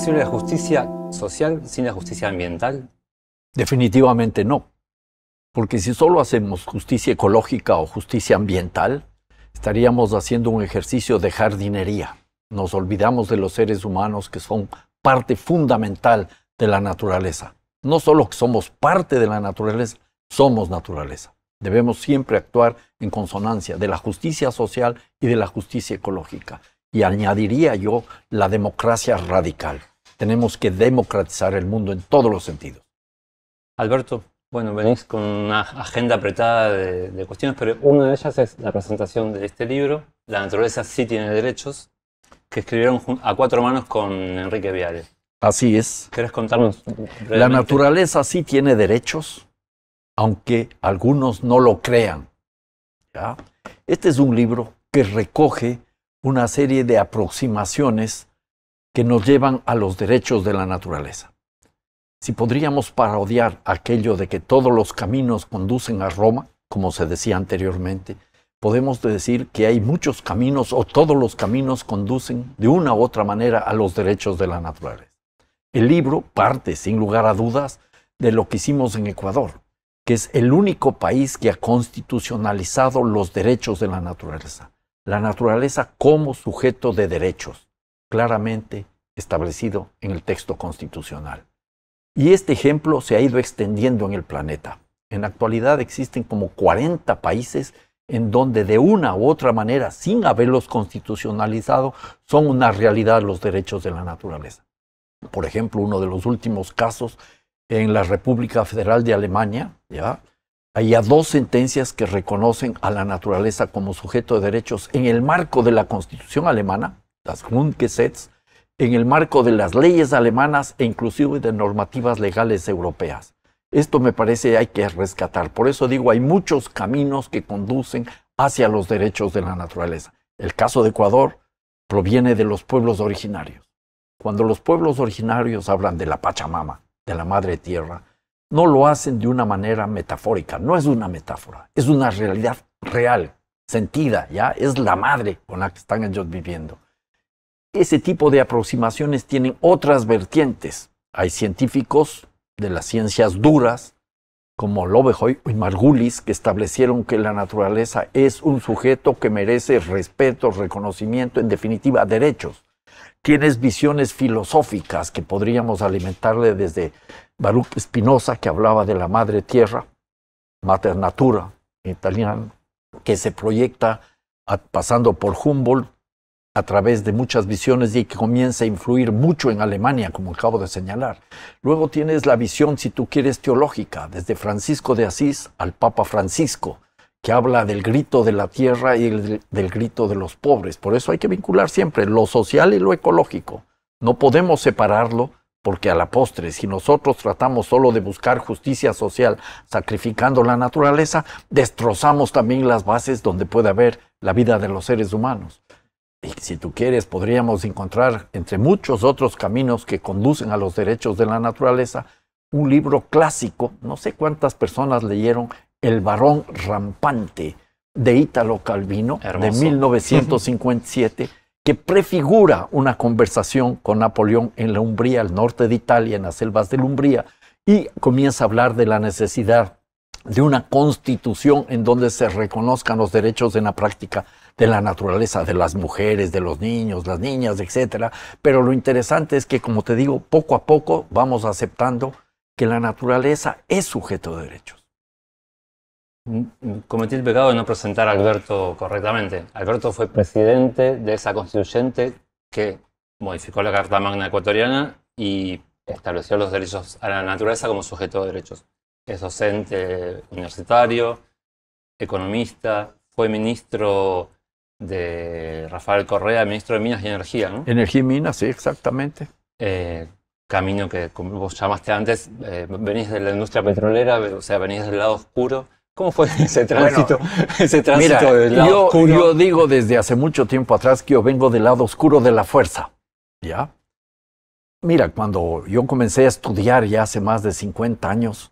posible la justicia social sin la justicia ambiental? Definitivamente no. Porque si solo hacemos justicia ecológica o justicia ambiental, estaríamos haciendo un ejercicio de jardinería. Nos olvidamos de los seres humanos que son parte fundamental de la naturaleza. No solo que somos parte de la naturaleza, somos naturaleza. Debemos siempre actuar en consonancia de la justicia social y de la justicia ecológica. Y añadiría yo la democracia radical. Tenemos que democratizar el mundo en todos los sentidos. Alberto, bueno, venís con una agenda apretada de, cuestiones, pero una de ellas es la presentación de este libro, La naturaleza sí tiene derechos, que escribieron a cuatro manos con Enrique Viales. Así es. ¿Querés contarnos? La naturaleza sí tiene derechos, aunque algunos no lo crean. ¿ya? Este es un libro que recoge una serie de aproximaciones que nos llevan a los derechos de la naturaleza. Si podríamos parodiar aquello de que todos los caminos conducen a Roma, como se decía anteriormente, podemos decir que hay muchos caminos o todos los caminos conducen de una u otra manera a los derechos de la naturaleza. El libro parte, sin lugar a dudas, de lo que hicimos en Ecuador, que es el único país que ha constitucionalizado los derechos de la naturaleza. La naturaleza como sujeto de derechos, claramente establecido en el texto constitucional. Y este ejemplo se ha ido extendiendo en el planeta. En la actualidad existen como 40 países en donde de una u otra manera, sin haberlos constitucionalizado, son una realidad los derechos de la naturaleza. Por ejemplo, uno de los últimos casos en la República Federal de Alemania, ¿ya? Hay dos sentencias que reconocen a la naturaleza como sujeto de derechos en el marco de la Constitución alemana, las Grundgesetz, en el marco de las leyes alemanas e inclusive de normativas legales europeas. Esto me parece hay que rescatar. Por eso digo, hay muchos caminos que conducen hacia los derechos de la naturaleza. El caso de Ecuador proviene de los pueblos originarios. Cuando los pueblos originarios hablan de la Pachamama, de la Madre Tierra, no lo hacen de una manera metafórica, no es una metáfora, es una realidad real, sentida, ya es la madre con la que están ellos viviendo. Ese tipo de aproximaciones tienen otras vertientes. Hay científicos de las ciencias duras, como Lovejoy y Margulis, que establecieron que la naturaleza es un sujeto que merece respeto, reconocimiento, en definitiva, derechos. Tienes visiones filosóficas que podríamos alimentarle desde Baruch Spinoza, que hablaba de la madre tierra, mater natura, en italiano, que se proyecta pasando por Humboldt a través de muchas visiones y que comienza a influir mucho en Alemania, como acabo de señalar. Luego tienes la visión, si tú quieres, teológica, desde Francisco de Asís al Papa Francisco, que habla del grito de la tierra y del grito de los pobres. Por eso hay que vincular siempre lo social y lo ecológico. No podemos separarlo porque a la postre, si nosotros tratamos solo de buscar justicia social sacrificando la naturaleza, destrozamos también las bases donde puede haber la vida de los seres humanos. Y si tú quieres, podríamos encontrar, entre muchos otros caminos que conducen a los derechos de la naturaleza, un libro clásico, no sé cuántas personas leyeron, El varón rampante de Ítalo Calvino, de 1957, que prefigura una conversación con Napoleón en la Umbría, al norte de Italia, en las selvas de la Umbría, y comienza a hablar de la necesidad de una constitución en donde se reconozcan los derechos en la práctica de la naturaleza, de las mujeres, de los niños, las niñas, etc. Pero lo interesante es que, como te digo, poco a poco vamos aceptando que la naturaleza es sujeto de derechos. Mm, mm, cometí el pecado de no presentar a Alberto correctamente. Alberto fue presidente de esa constituyente que modificó la Carta Magna Ecuatoriana y estableció los derechos a la naturaleza como sujeto de derechos. Es docente universitario, economista, fue ministro de Rafael Correa, ministro de Minas y Energía, ¿no? Energía y Minas, sí, exactamente. Eh, camino que, como vos llamaste antes, eh, venís de la industria petrolera, o sea, venís del lado oscuro. ¿Cómo fue ese tránsito? ese tránsito del lado yo, oscuro? Yo digo desde hace mucho tiempo atrás que yo vengo del lado oscuro de la fuerza, ¿ya? Mira, cuando yo comencé a estudiar ya hace más de 50 años,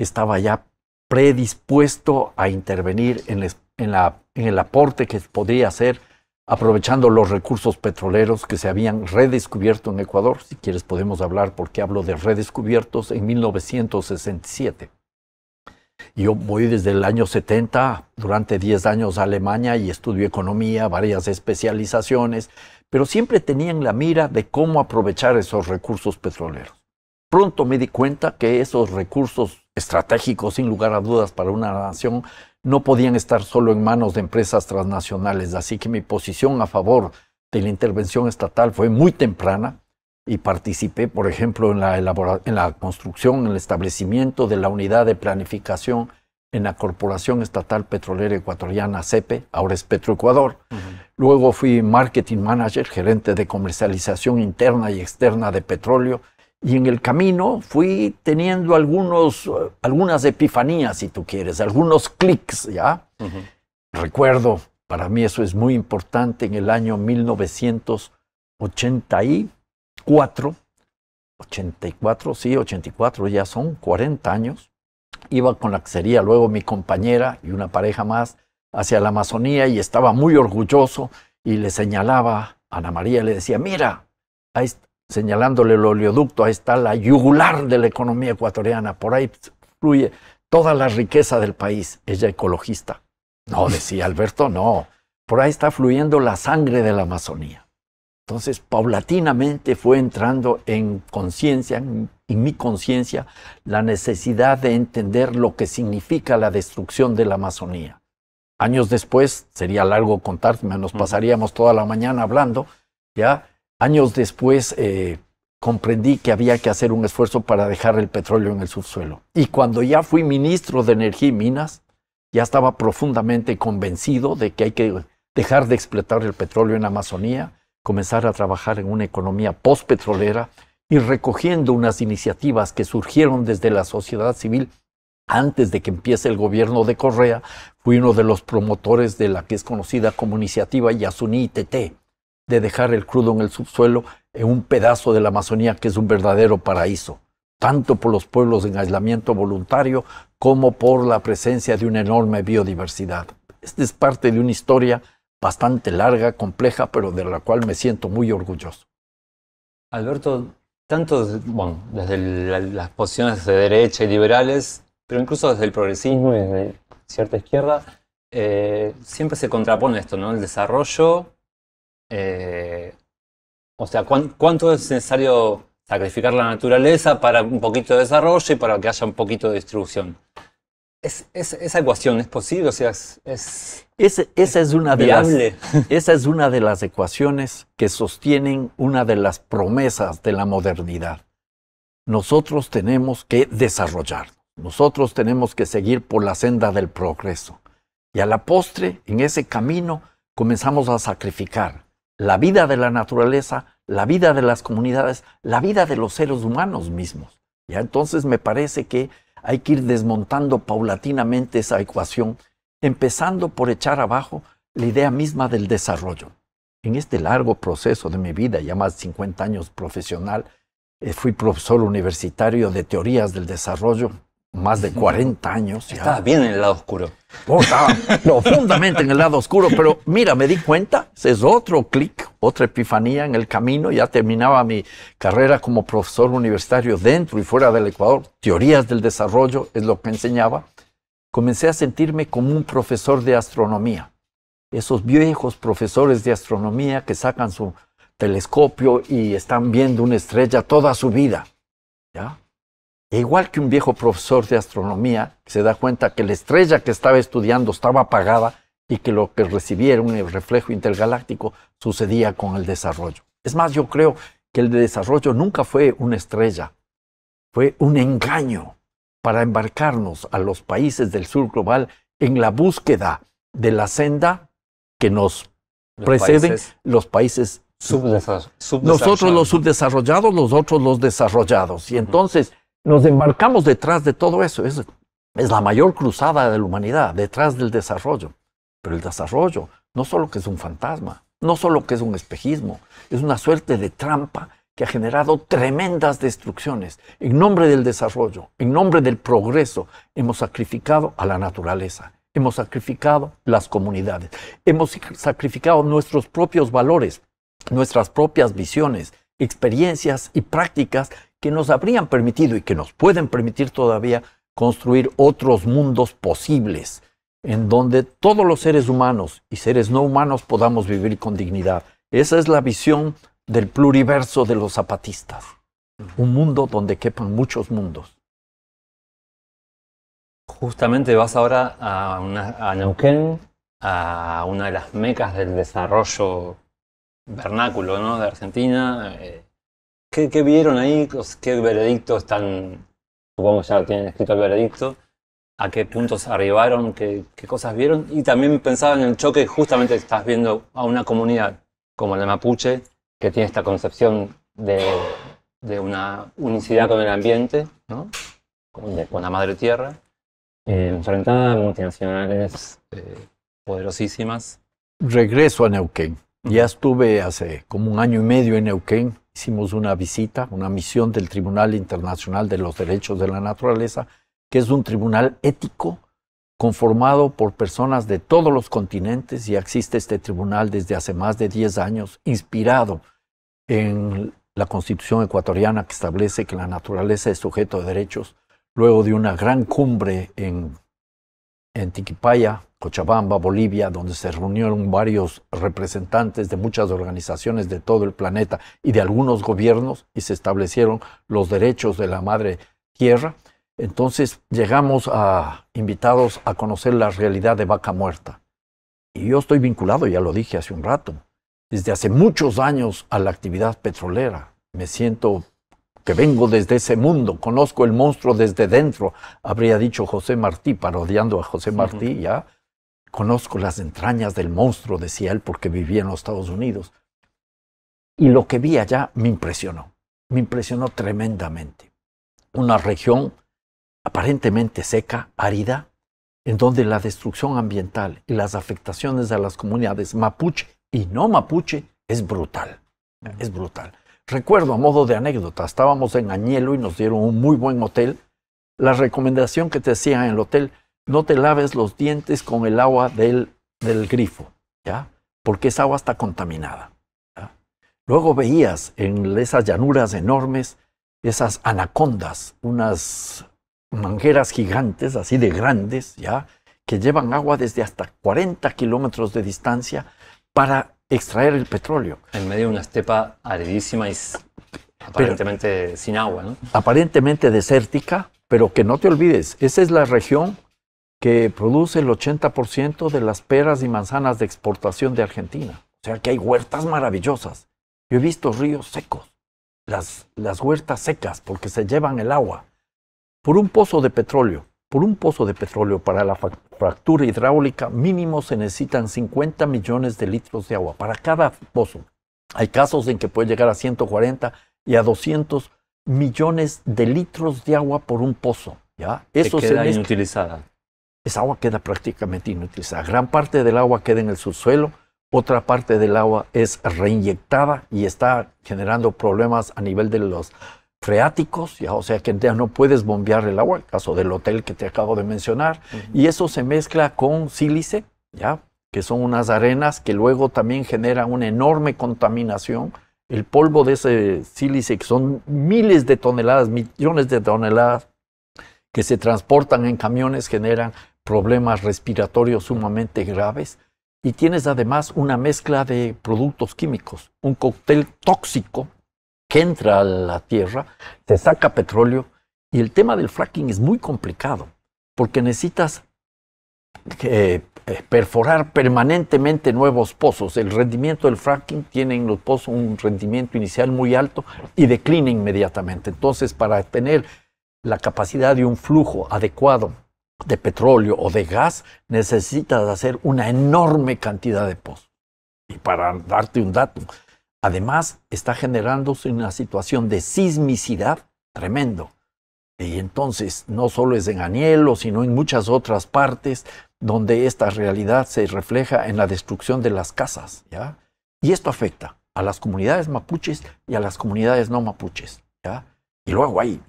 estaba ya predispuesto a intervenir en la en, el aporte que podría hacer aprovechando los recursos petroleros que se habían redescubierto en Ecuador. Si quieres podemos hablar porque hablo de redescubiertos en 1967. Yo voy desde el año 70, durante 10 años a Alemania y estudio economía, varias especializaciones, pero siempre tenían la mira de cómo aprovechar esos recursos petroleros. Pronto me di cuenta que esos recursos estratégicos, sin lugar a dudas, para una nación no podían estar solo en manos de empresas transnacionales. Así que mi posición a favor de la intervención estatal fue muy temprana y participé, por ejemplo, en la, en la construcción, en el establecimiento de la unidad de planificación en la Corporación Estatal Petrolera Ecuatoriana, CEPE, ahora es Petroecuador. Luego fui marketing manager, gerente de comercialización interna y externa de petróleo y en el camino fui teniendo algunos, eh, algunas epifanías, si tú quieres, algunos clics, ¿ya? Recuerdo, para mí eso es muy importante, en el año 1984, 84, sí, 84, ya son 40 años, iba con la sería luego mi compañera y una pareja más, hacia la Amazonía y estaba muy orgulloso y le señalaba a Ana María, le decía, mira, ahí, señalándole el oleoducto, ahí está la yugular de la economía ecuatoriana, por ahí fluye toda la riqueza del país, ella ecologista. No, decía Alberto, no, por ahí está fluyendo la sangre de la Amazonía. Entonces, paulatinamente fue entrando en conciencia, en, mi conciencia, la necesidad de entender lo que significa la destrucción de la Amazonía. Años después, sería largo contar, nos pasaríamos toda la mañana hablando, ya Años después eh, comprendí que había que hacer un esfuerzo para dejar el petróleo en el subsuelo. Y cuando ya fui ministro de Energía y Minas, ya estaba profundamente convencido de que hay que dejar de explotar el petróleo en Amazonía, comenzar a trabajar en una economía postpetrolera y recogiendo unas iniciativas que surgieron desde la sociedad civil antes de que empiece el gobierno de Correa, fui uno de los promotores de la que es conocida como iniciativa Yasuní TT, de dejar el crudo en el subsuelo en un pedazo de la Amazonía que es un verdadero paraíso, tanto por los pueblos en aislamiento voluntario como por la presencia de una enorme biodiversidad. Esta es parte de una historia bastante larga, compleja, pero de la cual me siento muy orgulloso. Alberto, tanto bueno, desde las posiciones de derecha y liberales, pero incluso desde el progresismo y desde cierta izquierda, eh, siempre se contrapone esto, ¿no? El desarrollo eh, o sea, ¿cuánto es necesario sacrificar la naturaleza para un poquito de desarrollo y para que haya un poquito de distribución? Es, ¿Esa ecuación es posible? O sea, es, esa, es una de las, esa es una de las ecuaciones que sostienen una de las promesas de la modernidad. Nosotros tenemos que desarrollar, nosotros tenemos que seguir por la senda del progreso. Y a la postre, en ese camino, comenzamos a sacrificar la vida de la naturaleza, la vida de las comunidades, la vida de los seres humanos mismos. ¿ya? Entonces me parece que hay que ir desmontando paulatinamente esa ecuación, empezando por echar abajo la idea misma del desarrollo. En este largo proceso de mi vida, ya más de 50 años profesional, eh, fui profesor universitario de teorías del desarrollo más de 40 años. Ya. Estaba bien en el lado oscuro. Oh, estaba profundamente en el lado oscuro, pero mira, me di cuenta, es otro clic, otra epifanía en el camino. Ya terminaba mi carrera como profesor universitario dentro y fuera del Ecuador. Teorías del desarrollo es lo que enseñaba. Comencé a sentirme como un profesor de astronomía. Esos viejos profesores de astronomía que sacan su telescopio y están viendo una estrella toda su vida. ¿Ya? E igual que un viejo profesor de astronomía, se da cuenta que la estrella que estaba estudiando estaba apagada y que lo que recibieron era un reflejo intergaláctico sucedía con el desarrollo. Es más, yo creo que el desarrollo nunca fue una estrella, fue un engaño para embarcarnos a los países del sur global en la búsqueda de la senda que nos preceden los países subdesarrollados. Nosotros los subdesarrollados, los otros los desarrollados. Y entonces nos embarcamos detrás de todo eso. Es, es la mayor cruzada de la humanidad, detrás del desarrollo. Pero el desarrollo no solo que es un fantasma, no solo que es un espejismo, es una suerte de trampa que ha generado tremendas destrucciones. En nombre del desarrollo, en nombre del progreso, hemos sacrificado a la naturaleza, hemos sacrificado las comunidades, hemos sacrificado nuestros propios valores, nuestras propias visiones, experiencias y prácticas que nos habrían permitido y que nos pueden permitir todavía construir otros mundos posibles en donde todos los seres humanos y seres no humanos podamos vivir con dignidad. Esa es la visión del pluriverso de los zapatistas. Un mundo donde quepan muchos mundos. Justamente vas ahora a, Neuquén, a una de las mecas del desarrollo vernáculo ¿no? de Argentina, eh, ¿Qué, vieron ahí? ¿Qué veredicto están, supongo ya tienen escrito el veredicto? ¿A qué puntos arribaron? ¿Qué, cosas vieron? Y también pensaba en el choque, justamente estás viendo a una comunidad como la mapuche, que tiene esta concepción de, una unicidad con el ambiente, con la madre tierra, eh, enfrentada a multinacionales eh, poderosísimas. Regreso a Neuquén. Ya estuve hace como un año y medio en Neuquén hicimos una visita, una misión del Tribunal Internacional de los Derechos de la Naturaleza, que es un tribunal ético conformado por personas de todos los continentes y existe este tribunal desde hace más de 10 años, inspirado en la constitución ecuatoriana que establece que la naturaleza es sujeto de derechos, luego de una gran cumbre en, en Tiquipaya, Cochabamba, Bolivia, donde se reunieron varios representantes de muchas organizaciones de todo el planeta y de algunos gobiernos y se establecieron los derechos de la madre tierra. Entonces llegamos a invitados a conocer la realidad de Vaca Muerta. Y yo estoy vinculado, ya lo dije hace un rato, desde hace muchos años a la actividad petrolera. Me siento que vengo desde ese mundo, conozco el monstruo desde dentro, habría dicho José Martí, parodiando a José Martí, ya Conozco las entrañas del monstruo, decía él, porque vivía en los Estados Unidos. Y lo que vi allá me impresionó, me impresionó tremendamente. Una región aparentemente seca, árida, en donde la destrucción ambiental y las afectaciones a las comunidades mapuche y no mapuche es brutal, es brutal. Recuerdo a modo de anécdota, estábamos en Añelo y nos dieron un muy buen hotel. La recomendación que te hacían en el hotel, no te laves los dientes con el agua del, del grifo, ¿ya? Porque esa agua está contaminada. Luego veías en esas llanuras enormes esas anacondas, unas mangueras gigantes, así de grandes, ¿ya? Que llevan agua desde hasta 40 kilómetros de distancia para extraer el petróleo. En medio de una estepa aridísima y aparentemente sin agua, ¿no? Aparentemente desértica, pero que no te olvides, esa es la región que produce el 80% de las peras y manzanas de exportación de Argentina. O sea que hay huertas maravillosas. Yo he visto ríos secos, las, las huertas secas, porque se llevan el agua por un pozo de petróleo. Por un pozo de petróleo para la fractura hidráulica mínimo se necesitan 50 millones de litros de agua para cada pozo. Hay casos en que puede llegar a 140 y a 200 millones de litros de agua por un pozo. ¿ya? Eso se queda esa agua queda prácticamente inutilizada. Gran parte del agua queda en el subsuelo, otra parte del agua es reinyectada y está generando problemas a nivel de los freáticos, o sea que ya no puedes bombear el agua, el caso del hotel que te acabo de mencionar, y eso se mezcla con sílice, ya, que son unas arenas que luego también generan una enorme contaminación. El polvo de ese sílice, que son miles de toneladas, millones de toneladas, que se transportan en camiones generan problemas respiratorios sumamente graves y tienes además una mezcla de productos químicos, un cóctel tóxico que entra a la tierra, te saca petróleo y el tema del fracking es muy complicado porque necesitas eh, eh, perforar permanentemente nuevos pozos. El rendimiento del fracking tiene en los pozos un rendimiento inicial muy alto y declina inmediatamente. Entonces, para tener la capacidad de un flujo adecuado de petróleo o de gas, necesitas hacer una enorme cantidad de pozos. Y para darte un dato, además está generándose una situación de sismicidad tremendo. Y entonces, no solo es en Anielo, sino en muchas otras partes donde esta realidad se refleja en la destrucción de las casas. ¿ya? Y esto afecta a las comunidades mapuches y a las comunidades no mapuches. ¿ya? Y luego ahí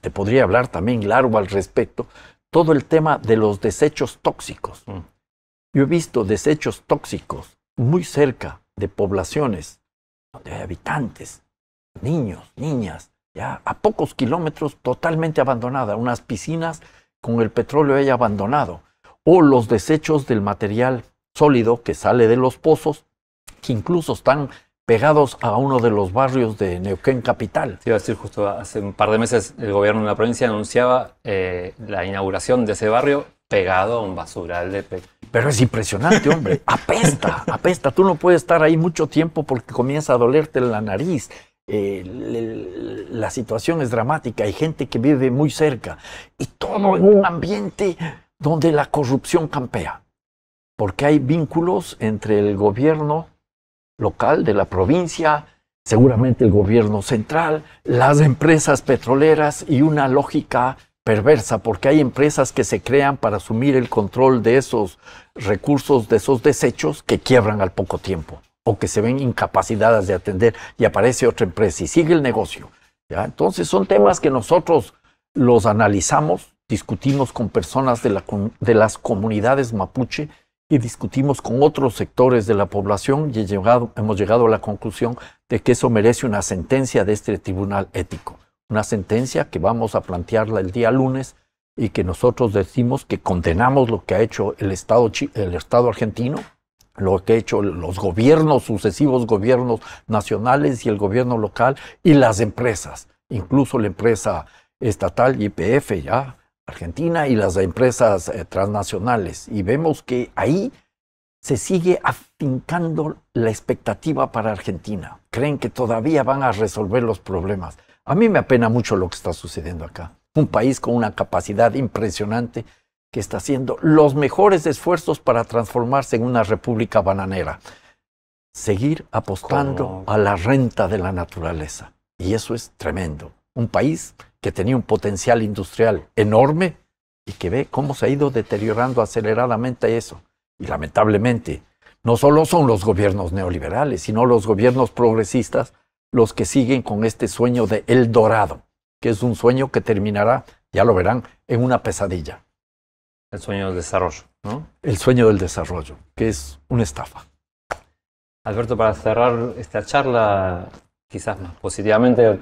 te podría hablar también largo al respecto, todo el tema de los desechos tóxicos. Mm. Yo he visto desechos tóxicos muy cerca de poblaciones donde hay habitantes, niños, niñas, ya a pocos kilómetros totalmente abandonada, unas piscinas con el petróleo ahí abandonado, o los desechos del material sólido que sale de los pozos, que incluso están pegados a uno de los barrios de Neuquén Capital. Sí, iba a decir, justo hace un par de meses el gobierno de la provincia anunciaba eh, la inauguración de ese barrio pegado a un basural de pe Pero es impresionante, hombre. Apesta, apesta. Tú no puedes estar ahí mucho tiempo porque comienza a dolerte la nariz. Eh, la situación es dramática. Hay gente que vive muy cerca. Y todo en un ambiente donde la corrupción campea. Porque hay vínculos entre el gobierno local, de la provincia, seguramente el gobierno central, las empresas petroleras y una lógica perversa, porque hay empresas que se crean para asumir el control de esos recursos, de esos desechos, que quiebran al poco tiempo o que se ven incapacitadas de atender y aparece otra empresa y sigue el negocio. Entonces son temas que nosotros los analizamos, discutimos con personas de las comunidades mapuche y discutimos con otros sectores de la población y hemos llegado a la conclusión de que eso merece una sentencia de este tribunal ético. Una sentencia que vamos a plantearla el día lunes y que nosotros decimos que condenamos lo que ha hecho el Estado, el Estado argentino, lo que ha hecho los gobiernos, sucesivos gobiernos nacionales y el gobierno local y las empresas, incluso la empresa estatal YPF ya, Argentina y las empresas eh, transnacionales. Y vemos que ahí se sigue afincando la expectativa para Argentina. Creen que todavía van a resolver los problemas. A mí me apena mucho lo que está sucediendo acá. Un país con una capacidad impresionante que está haciendo los mejores esfuerzos para transformarse en una república bananera. Seguir apostando a la renta de la naturaleza. Y eso es tremendo un país que tenía un potencial industrial enorme y que ve cómo se ha ido deteriorando aceleradamente eso. Y lamentablemente, no solo son los gobiernos neoliberales, sino los gobiernos progresistas los que siguen con este sueño de El Dorado, que es un sueño que terminará, ya lo verán, en una pesadilla. El sueño del desarrollo, ¿no? El sueño del desarrollo, que es una estafa. Alberto, para cerrar esta charla, quizás más positivamente,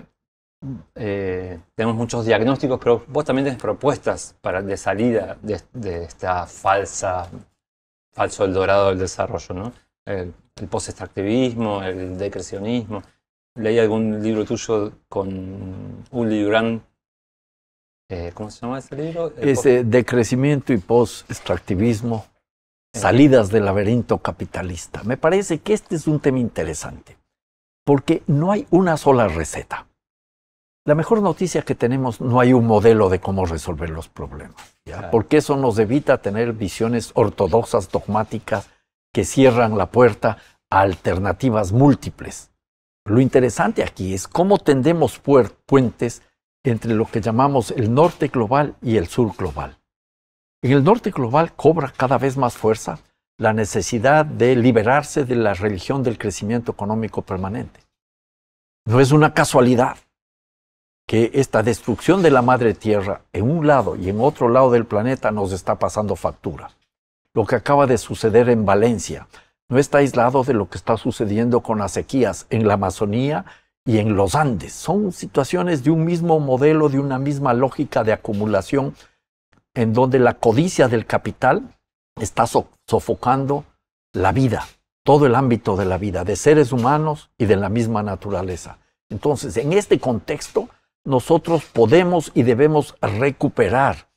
eh, tenemos muchos diagnósticos, pero vos también tenés propuestas para, de salida de, esta falsa, falso dorado del desarrollo, ¿no? El, post-extractivismo, el decrecionismo. Leí algún libro tuyo con Uli Durán. Eh, ¿Cómo se llama ese libro? es eh, Decrecimiento y Post-extractivismo, salidas del laberinto capitalista. Me parece que este es un tema interesante, porque no hay una sola receta. La mejor noticia que tenemos, no hay un modelo de cómo resolver los problemas, porque eso nos evita tener visiones ortodoxas, dogmáticas, que cierran la puerta a alternativas múltiples. Lo interesante aquí es cómo tendemos puentes entre lo que llamamos el norte global y el sur global. En el norte global cobra cada vez más fuerza la necesidad de liberarse de la religión del crecimiento económico permanente. No es una casualidad que esta destrucción de la madre tierra en un lado y en otro lado del planeta nos está pasando factura. Lo que acaba de suceder en Valencia no está aislado de lo que está sucediendo con las sequías en la Amazonía y en los Andes. Son situaciones de un mismo modelo, de una misma lógica de acumulación, en donde la codicia del capital está sofocando la vida, todo el ámbito de la vida, de seres humanos y de la misma naturaleza. Entonces, en este contexto, nosotros podemos y debemos recuperar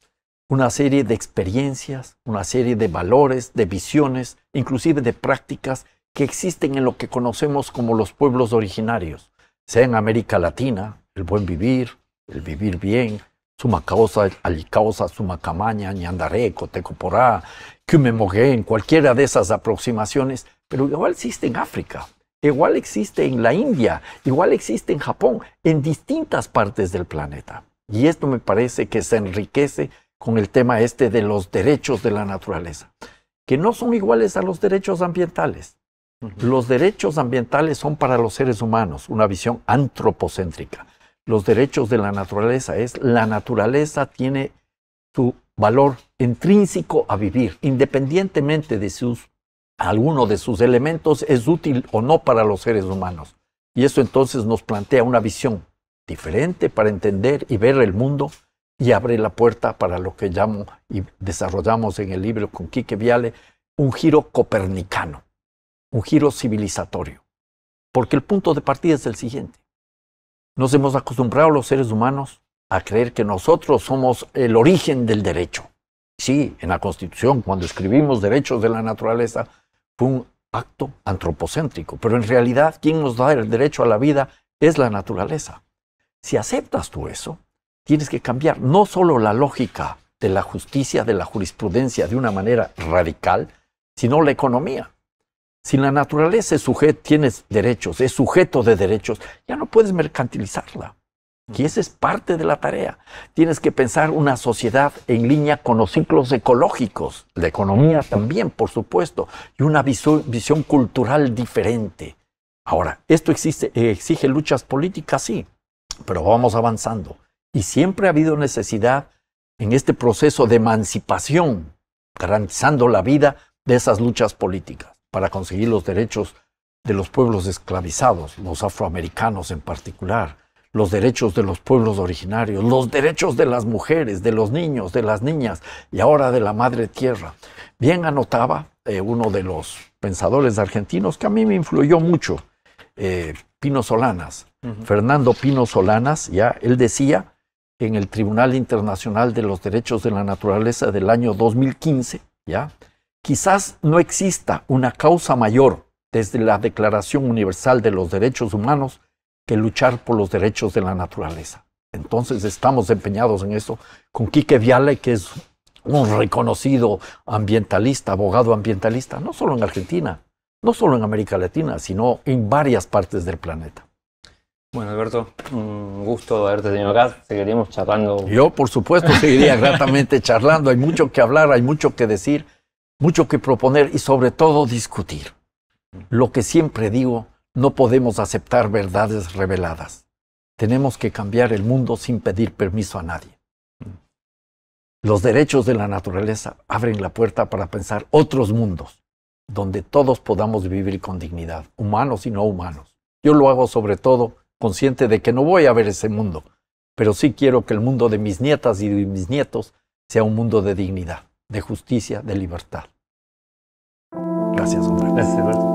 una serie de experiencias, una serie de valores, de visiones, inclusive de prácticas que existen en lo que conocemos como los pueblos originarios, sea en América Latina, el buen vivir, el vivir bien, suma causa, suma camaña, Ñandaré, Cotecoporá, en cualquiera de esas aproximaciones, pero igual existe en África, igual existe en la India, igual existe en Japón, en distintas partes del planeta. Y esto me parece que se enriquece con el tema este de los derechos de la naturaleza, que no son iguales a los derechos ambientales. Los derechos ambientales son para los seres humanos una visión antropocéntrica. Los derechos de la naturaleza es la naturaleza tiene su valor intrínseco a vivir, independientemente de sus alguno de sus elementos es útil o no para los seres humanos. Y eso entonces nos plantea una visión diferente para entender y ver el mundo y abre la puerta para lo que llamo y desarrollamos en el libro con Quique Viale, un giro copernicano, un giro civilizatorio. Porque el punto de partida es el siguiente. Nos hemos acostumbrado los seres humanos a creer que nosotros somos el origen del derecho. Sí, en la Constitución, cuando escribimos derechos de la naturaleza, fue un acto antropocéntrico. Pero en realidad, quien nos da el derecho a la vida es la naturaleza. Si aceptas tú eso, tienes que cambiar no solo la lógica de la justicia, de la jurisprudencia de una manera radical, sino la economía. Si la naturaleza es sujeto, tienes derechos, es sujeto de derechos, ya no puedes mercantilizarla. Y esa es parte de la tarea. Tienes que pensar una sociedad en línea con los ciclos ecológicos, la economía también, por supuesto, y una visión cultural diferente. Ahora, esto exige luchas políticas, sí, pero vamos avanzando. Y siempre ha habido necesidad en este proceso de emancipación, garantizando la vida de esas luchas políticas para conseguir los derechos de los pueblos esclavizados, los afroamericanos en particular los derechos de los pueblos originarios, los derechos de las mujeres, de los niños, de las niñas y ahora de la madre tierra. Bien anotaba eh, uno de los pensadores argentinos que a mí me influyó mucho, eh, Pino Solanas, Fernando Pino Solanas, ya él decía en el Tribunal Internacional de los Derechos de la Naturaleza del año 2015, ya, quizás no exista una causa mayor desde la Declaración Universal de los Derechos Humanos que luchar por los derechos de la naturaleza. Entonces estamos empeñados en eso, con Quique Viale, que es un reconocido ambientalista, abogado ambientalista, no solo en Argentina, no solo en América Latina, sino en varias partes del planeta. Bueno, Alberto, un gusto haberte tenido acá. Seguiríamos charlando. Yo, por supuesto, seguiría gratamente charlando. Hay mucho que hablar, hay mucho que decir, mucho que proponer y sobre todo discutir. Lo que siempre digo, no podemos aceptar verdades reveladas. Tenemos que cambiar el mundo sin pedir permiso a nadie. Los derechos de la naturaleza abren la puerta para pensar otros mundos, donde todos podamos vivir con dignidad, humanos y no humanos. Yo lo hago sobre todo consciente de que no voy a ver ese mundo, pero sí quiero que el mundo de mis nietas y de mis nietos sea un mundo de dignidad, de justicia, de libertad. Gracias, Andrés. Gracias,